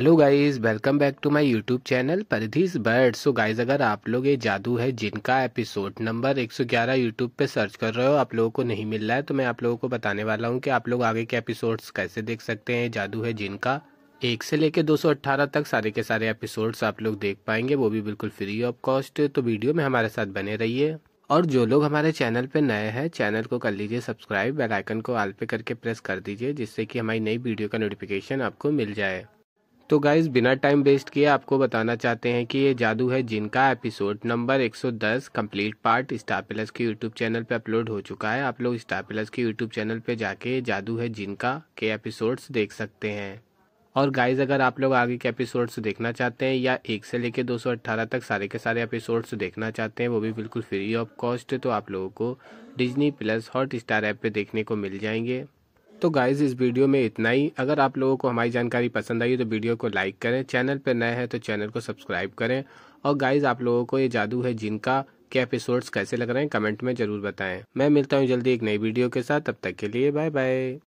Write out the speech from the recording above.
hello guys welcome back to my YouTube channel परिधिस बर्ड so guys अगर आप लोग ये जादू है जिनका एपिसोड नंबर 111 यूट्यूब पे सर्च कर रहे हो आप लोगों को नहीं मिल रहा है तो मैं आप लोगों को बताने वाला हूँ कि आप लोग आगे के एपिसोड्स कैसे देख सकते हैं जादू है जिनका एक से लेकर 218 तक सारे के सारे एपिसोड्स आप लोग देख पाएंगे वो भी बिल्कुल फ्री ऑफ कॉस्ट तो वीडियो में हमारे साथ बने रहिए और जो लोग हमारे चैनल पे नए हैं चैनल को कर लीजिए सब्सक्राइब बेल आइकन को आल पे करके प्रेस कर दीजिए जिससे कि हमारी नई वीडियो का नोटिफिकेशन आपको मिल जाए तो गाइज बिना टाइम वेस्ट किए आपको बताना चाहते हैं कि ये जादू है जिनका episode number 110 complete part Star Plus के यूट्यूब चैनल पे अपलोड हो चुका है आप लोग स्टार प्लस के यूट्यूब चैनल पे जाके जादू है जिनका के एपिसोड्स देख सकते हैं और गाइज अगर आप लोग आगे के एपिसोड्स देखना चाहते हैं या एक से लेकर दो तक सारे के सारे एपिसोड्स देखना चाहते हैं वो भी बिल्कुल फ्री ऑफ कॉस्ट तो आप लोगों को Disney Plus Hotstar app पे देखने को मिल जाएंगे तो गाइज इस वीडियो में इतना ही अगर आप लोगों को हमारी जानकारी पसंद आई तो वीडियो को लाइक करें चैनल पर नए हैं तो चैनल को सब्सक्राइब करें और गाइज आप लोगों को ये जादू है जिनका के एपिसोड्स कैसे लग रहे हैं कमेंट में ज़रूर बताएं मैं मिलता हूँ जल्दी एक नई वीडियो के साथ तब तक के लिए बाय बाय